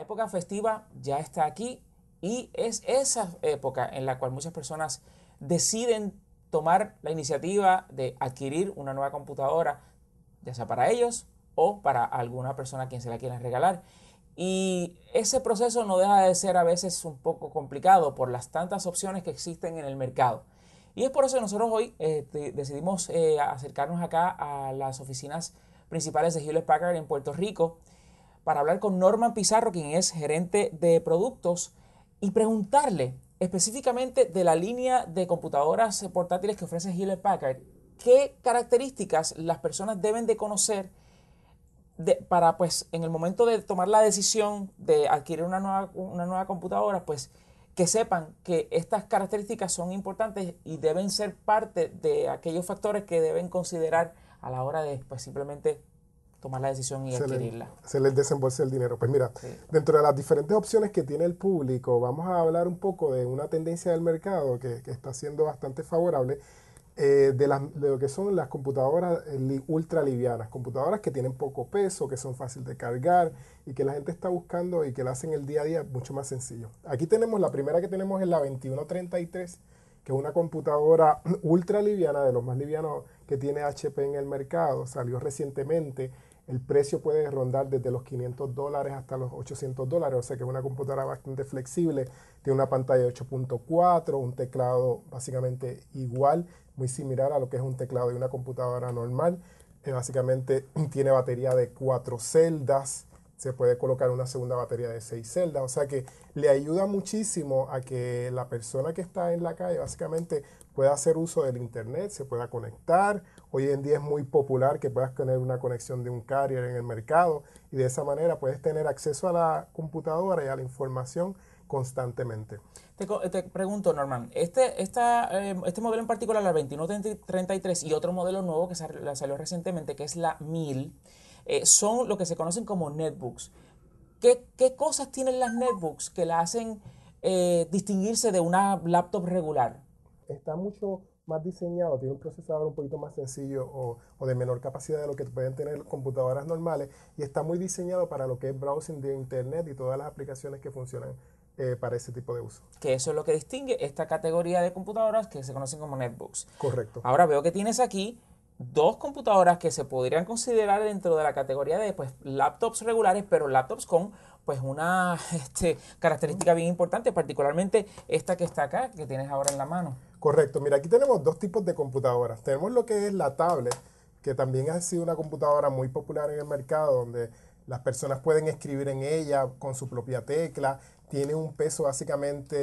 época festiva ya está aquí y es esa época en la cual muchas personas deciden tomar la iniciativa de adquirir una nueva computadora, ya sea para ellos o para alguna persona a quien se la quieran regalar. Y ese proceso no deja de ser a veces un poco complicado por las tantas opciones que existen en el mercado. Y es por eso que nosotros hoy este, decidimos eh, acercarnos acá a las oficinas principales de Hewlett Packard en Puerto Rico para hablar con Norman Pizarro, quien es gerente de productos, y preguntarle específicamente de la línea de computadoras portátiles que ofrece Hewlett Packard, qué características las personas deben de conocer para, pues, en el momento de tomar la decisión de adquirir una nueva, una nueva computadora, pues, que sepan que estas características son importantes y deben ser parte de aquellos factores que deben considerar a la hora de pues, simplemente tomar la decisión y adquirirla. se les desembolsa el dinero. Pues mira, dentro de las diferentes opciones que tiene el público, vamos a hablar un poco de una tendencia del mercado que, está siendo bastante favorable. Eh, de, las, de, lo que son las computadoras eh, ultra livianas, computadoras que tienen poco peso, que son fáciles de cargar y que la gente está buscando y que la hacen el día a día mucho más sencillo. Aquí tenemos la primera que tenemos es la 2133, que es una computadora ultra liviana, de los más livianos que tiene HP en el mercado, salió recientemente el precio puede rondar desde los 500 dólares hasta los 800 dólares, o sea que es una computadora bastante flexible. Tiene una pantalla 8.4, un teclado básicamente igual, muy similar a lo que es un teclado de una computadora normal. Eh, básicamente tiene batería de 4 celdas, se puede colocar una segunda batería de 6 celdas, o sea que le ayuda muchísimo a que la persona que está en la calle básicamente pueda hacer uso del internet, se pueda conectar, Hoy en día es muy popular que puedas tener una conexión de un carrier en el mercado y de esa manera puedes tener acceso a la computadora y a la información constantemente. Te, pregunto, Norman, este, esta, eh, este modelo en particular, la 2133 y otro modelo nuevo que salió, recientemente, que es la 1000, eh, son lo que se conocen como netbooks. ¿Qué, cosas tienen las netbooks que la hacen eh, distinguirse de una laptop regular? Está mucho más diseñado, tiene un procesador un poquito más sencillo o, de menor capacidad de lo que pueden tener computadoras normales y está muy diseñado para lo que es browsing de Internet y todas las aplicaciones que funcionan eh, para ese tipo de uso. Que eso es lo que distingue esta categoría de computadoras que se conocen como netbooks. Correcto. Ahora veo que tienes aquí dos computadoras que se podrían considerar dentro de la categoría de pues, laptops regulares, pero laptops con pues una este, característica bien importante, particularmente esta que está acá, que tienes ahora en la mano. Correcto, mira, aquí tenemos dos tipos de computadoras. Tenemos lo que es la tablet, que también ha sido una computadora muy popular en el mercado, donde las personas pueden escribir en ella con su propia tecla, tiene un peso básicamente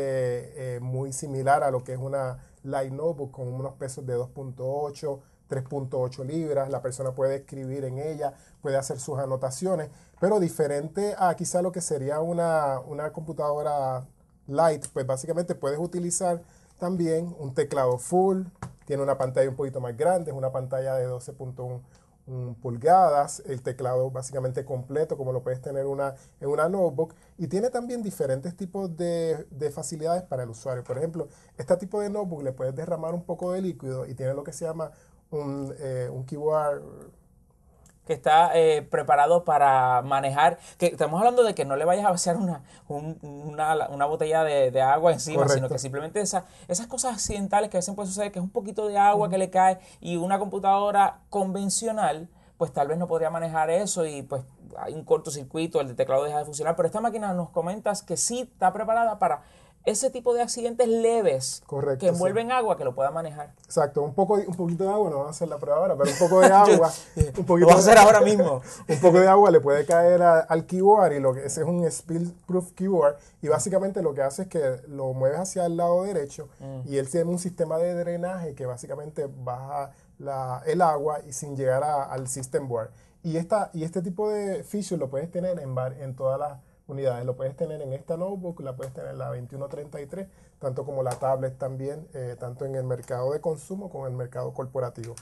eh, muy similar a lo que es una light notebook, con unos pesos de 2.8 3.8 libras, la persona puede escribir en ella, puede hacer sus anotaciones, pero diferente a quizá lo que sería una, computadora light, pues básicamente puedes utilizar también un teclado full, tiene una pantalla un poquito más grande, es una pantalla de 12.1 pulgadas, el teclado básicamente completo como lo puedes tener una, en una notebook y tiene también diferentes tipos de, de, facilidades para el usuario. Por ejemplo, este tipo de notebook le puedes derramar un poco de líquido y tiene lo que se llama un, eh, un keyboard que está eh, preparado para manejar, que estamos hablando de que no le vayas a vaciar una, una, botella de, agua encima, sino que simplemente esas cosas accidentales que a veces puede suceder, que es un poquito de agua que le cae y una computadora convencional, pues tal vez no podría manejar eso y pues hay un cortocircuito, el teclado deja de funcionar, pero esta máquina nos comentas que sí está preparada para ese tipo de accidentes leves que envuelven agua que lo pueda manejar. Exacto, un poco un poquito de agua, no vamos a hacer la prueba ahora, pero un poco de agua, un poquito a hacer ahora mismo. un poco de agua le puede caer al keyboard y lo que ese es un spill proof keyboard y básicamente lo que hace es que lo mueves hacia el lado derecho mm. y él tiene un sistema de drenaje que básicamente baja el agua y sin llegar al system board. Y esta y este tipo de feature lo puedes tener en en todas las unidades. Lo puedes tener en esta notebook, la puedes tener en la 2133, tanto como la tablet también, eh, tanto en el mercado de consumo como en el mercado corporativo.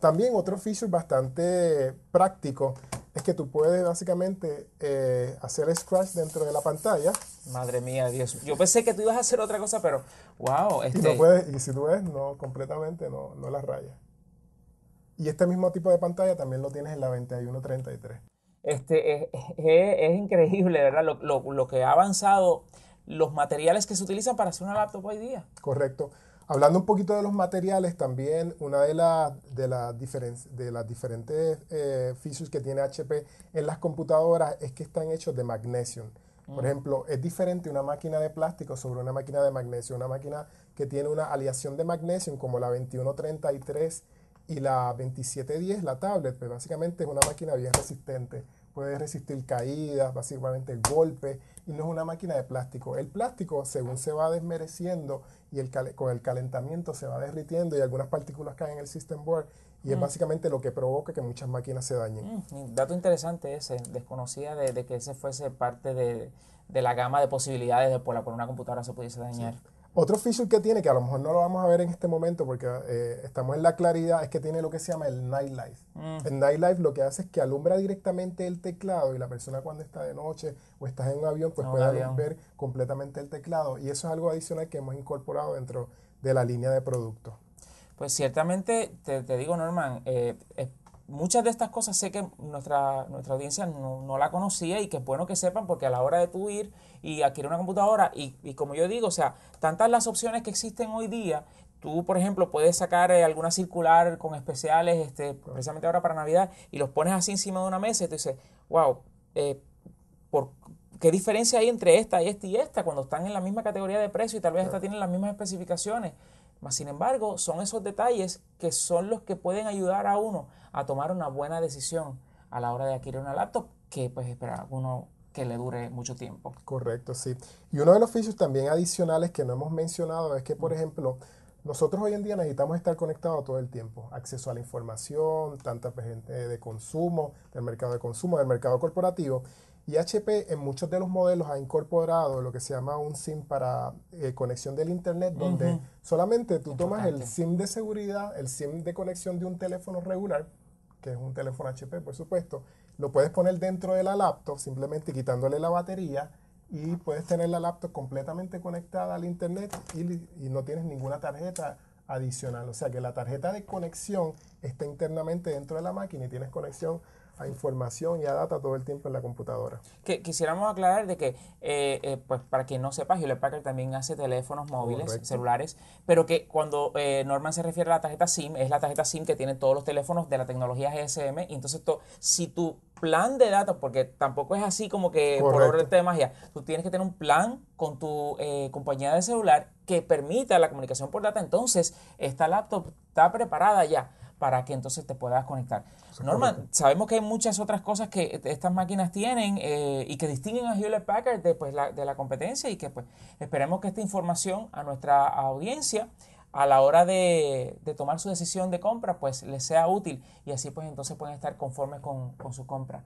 También otro feature bastante práctico es que tú puedes básicamente eh, hacer scratch dentro de la pantalla. Madre mía, Dios. Yo pensé que tú ibas a hacer otra cosa, pero wow. Y, este puedes, y si tú ves, no, completamente no, no las rayas. Y este mismo tipo de pantalla también lo tienes en la 2133. Este, es, increíble, ¿verdad? Lo, lo, que ha avanzado, los materiales que se utilizan para hacer una laptop hoy día. Correcto. Hablando un poquito de los materiales, también una de, las de, las diferentes eh, que tiene HP en las computadoras es que están hechos de magnesio. Por mm. ejemplo, es diferente una máquina de plástico sobre una máquina de magnesio. Una máquina que tiene una aleación de magnesio como la 2133 y la 2710, la tablet, pues básicamente es una máquina bien resistente. Puede resistir caídas, básicamente golpes, y no es una máquina de plástico. El plástico, según se va desmereciendo y el con el calentamiento se va derritiendo y algunas partículas caen en el system board, y es mm. básicamente lo que provoca que muchas máquinas se dañen. Mm, dato interesante ese, desconocía de, que ese fuese parte de, la gama de posibilidades de por la cual una computadora se pudiese dañar. Otro feature que tiene, que a lo mejor no lo vamos a ver en este momento porque eh, estamos en la claridad, es que tiene lo que se llama el nightlife. Mm. El nightlife lo que hace es que alumbra directamente el teclado y la persona cuando está de noche o estás en un avión, pues puede alumbrar completamente el teclado. Y eso es algo adicional que hemos incorporado dentro de la línea de productos. Pues ciertamente, te, digo, Norman, eh, es muchas de estas cosas sé que nuestra, nuestra audiencia no, la conocía y que es bueno que sepan porque a la hora de tú ir y adquirir una computadora y, y como yo digo, o sea, tantas las opciones que existen hoy día, tú por ejemplo puedes sacar eh, alguna circular con especiales este, precisamente ahora para Navidad y los pones así encima de una mesa y tú dices, wow, eh, ¿por ¿qué diferencia hay entre esta y esta y esta cuando están en la misma categoría de precio y tal vez esta tienen las mismas especificaciones? sin embargo, son esos detalles que son los que pueden ayudar a uno a tomar una buena decisión a la hora de adquirir una laptop que pues esperar uno que le dure mucho tiempo. Correcto, sí. Y uno de los oficios también adicionales que no hemos mencionado es que, por ejemplo, nosotros hoy en día necesitamos estar conectados todo el tiempo. Acceso a la información, tanta gente eh, de consumo, del mercado de consumo, del mercado corporativo. Y HP en muchos de los modelos ha incorporado lo que se llama un SIM para eh, conexión del Internet, donde solamente tú tomas el SIM de seguridad, el SIM de conexión de un teléfono regular, que es un teléfono HP, por supuesto, lo puedes poner dentro de la laptop, simplemente quitándole la batería, y puedes tener la laptop completamente conectada al Internet y, y no tienes ninguna tarjeta adicional. O sea que la tarjeta de conexión está internamente dentro de la máquina y tienes conexión a información y a data todo el tiempo en la computadora. Que, quisiéramos aclarar de que, eh, eh, pues para quien no sepa, Hewlett Packard también hace teléfonos móviles, celulares, pero que cuando eh, Norman se refiere a la tarjeta SIM, es la tarjeta SIM que tiene todos los teléfonos de la tecnología GSM, entonces si tu plan de datos, porque tampoco es así como que por orden de magia, tú tienes que tener un plan con tu compañía de celular que permita la comunicación por data, entonces esta laptop está preparada ya para que entonces te puedas conectar. Norman, sabemos que hay muchas otras cosas que e, estas máquinas tienen eh, y que distinguen a Hewlett Packard pues, de, la, competencia y que pues esperemos que esta información a nuestra audiencia a la hora de, tomar su decisión de compra pues les sea útil y así pues entonces pueden estar conformes con, con su compra.